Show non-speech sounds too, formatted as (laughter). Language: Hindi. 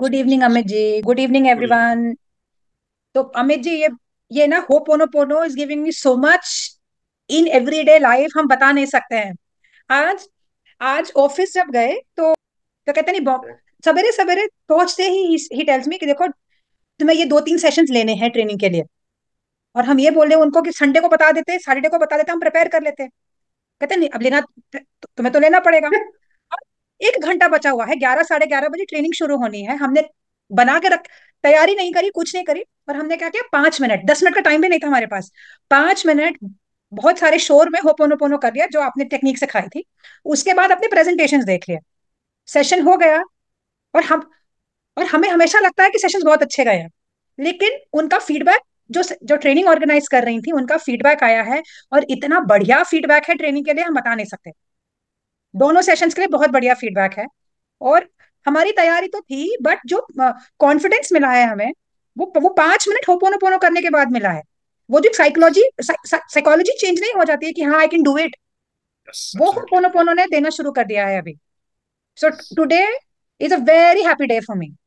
good evening Amit ji good evening everyone तो अमित जी ये ये ना ho'oponopono is giving me so much in everyday life हम बता नहीं सकते हैं आज आज ऑफिस जब गए तो तो कहते नहीं सवेरे सवेरे पहुंचते ही ही टेल्स मी कि देखो तुम्हें ये दो तीन सेशंस लेने हैं ट्रेनिंग के लिए और हम ये बोल रहे हैं उनको कि संडे को बता देते सैटरडे को बता देते हम प्रिपेयर कर लेते कहते नहीं अब लेना तुम्हें तो लेना पड़ेगा (laughs) एक घंटा बचा हुआ है ग्यारह साढ़े ग्यारह बजे ट्रेनिंग शुरू होनी है हमने बना के रख तैयारी नहीं करी कुछ नहीं करी पर हमने क्या किया पांच मिनट दस मिनट का टाइम भी नहीं था हमारे पास पांच मिनट बहुत सारे शोर में होपोनोपोनो कर लिया जो आपने टेक्निक से खाई थी उसके बाद अपने प्रेजेंटेशन देख लिया सेशन हो गया और हम और हमें हमेशा लगता है कि सेशन बहुत अच्छे गए हैं लेकिन उनका फीडबैक जो जो ट्रेनिंग ऑर्गेनाइज कर रही थी उनका फीडबैक आया है और इतना बढ़िया फीडबैक है ट्रेनिंग के लिए हम बता नहीं सकते दोनों सेशन के लिए बहुत बढ़िया फीडबैक है और हमारी तैयारी तो थी बट जो कॉन्फिडेंस मिला है हमें वो वो पांच मिनट होपोनो पोनो करने के बाद मिला है वो जो साइकोलॉजी साइकोलॉजी चेंज नहीं हो जाती है कि हाँ आई कैन डू इट वो होपोनो पोनो ने देना शुरू कर दिया है अभी so today is a very happy day for me